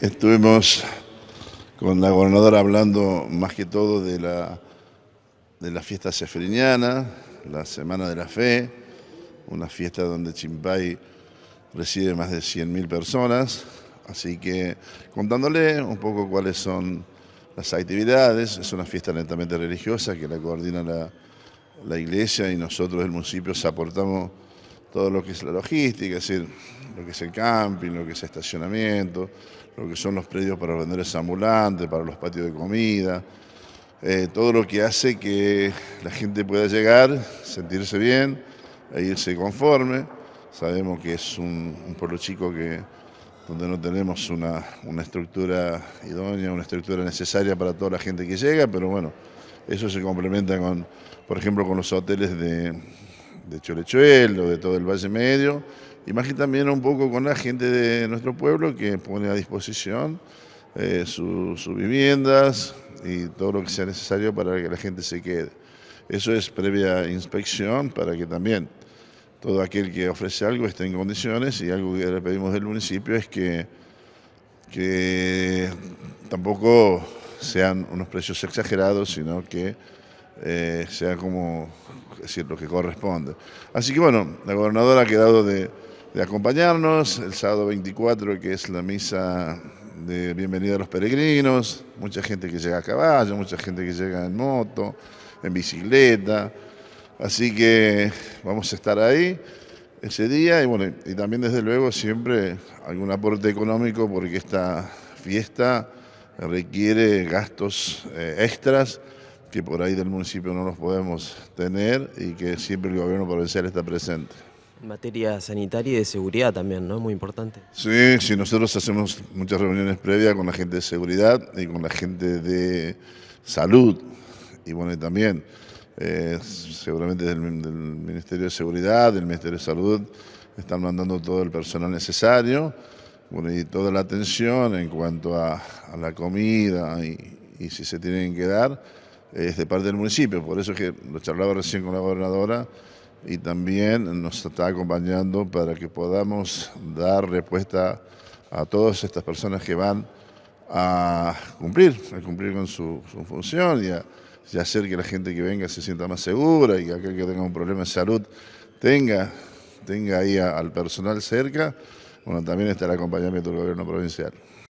Estuvimos con la gobernadora hablando más que todo de la, de fiesta sefriñana la Semana de la Fe, una fiesta donde Chimpay recibe más de 100.000 personas, así que contándole un poco cuáles son las actividades, es una fiesta netamente religiosa que la coordina la, la iglesia y nosotros el municipio aportamos todo lo que es la logística, es decir, lo que es el camping, lo que es estacionamiento, lo que son los predios para vender vendedores ambulantes, para los patios de comida, eh, todo lo que hace que la gente pueda llegar, sentirse bien, e irse conforme. Sabemos que es un, pueblo chico que, donde no tenemos una, una estructura idónea, una estructura necesaria para toda la gente que llega, pero bueno, eso se complementa con, por ejemplo, con los hoteles de, de Cholechuelo, de todo el Valle Medio, y también un poco con la gente de nuestro pueblo que pone a disposición eh, sus viviendas y todo lo que sea necesario para que la gente se quede. Eso es previa inspección para que también todo aquel que ofrece algo esté en condiciones y algo que le pedimos del municipio es que, que tampoco sean unos precios exagerados, sino que eh, sea como decir, lo que corresponde. Así que bueno, la gobernadora ha quedado de, acompañarnos el sábado 24, que es la misa de bienvenida a los peregrinos, mucha gente que llega a caballo, mucha gente que llega en moto, en bicicleta. Así que vamos a estar ahí ese día y bueno, y también desde luego siempre algún aporte económico porque esta fiesta requiere gastos eh, extras que por ahí del municipio no los podemos tener y que siempre el gobierno provincial está presente. En materia sanitaria y de seguridad también, ¿no? Muy importante. Sí, sí, nosotros hacemos muchas reuniones previas con la gente de seguridad y con la gente de salud. Y bueno, también, eh, seguramente del, del Ministerio de Seguridad, del Ministerio de Salud, están mandando todo el personal necesario bueno, y toda la atención en cuanto a, la comida y, y si se tienen que dar de parte del municipio. Por eso es que lo charlaba recién con la gobernadora y también nos está acompañando para que podamos dar respuesta a todas estas personas que van a cumplir, a cumplir con su, función y a, hacer que la gente que venga se sienta más segura y que aquel que tenga un problema de salud tenga, tenga ahí al personal cerca. Bueno, también está el acompañamiento del gobierno provincial.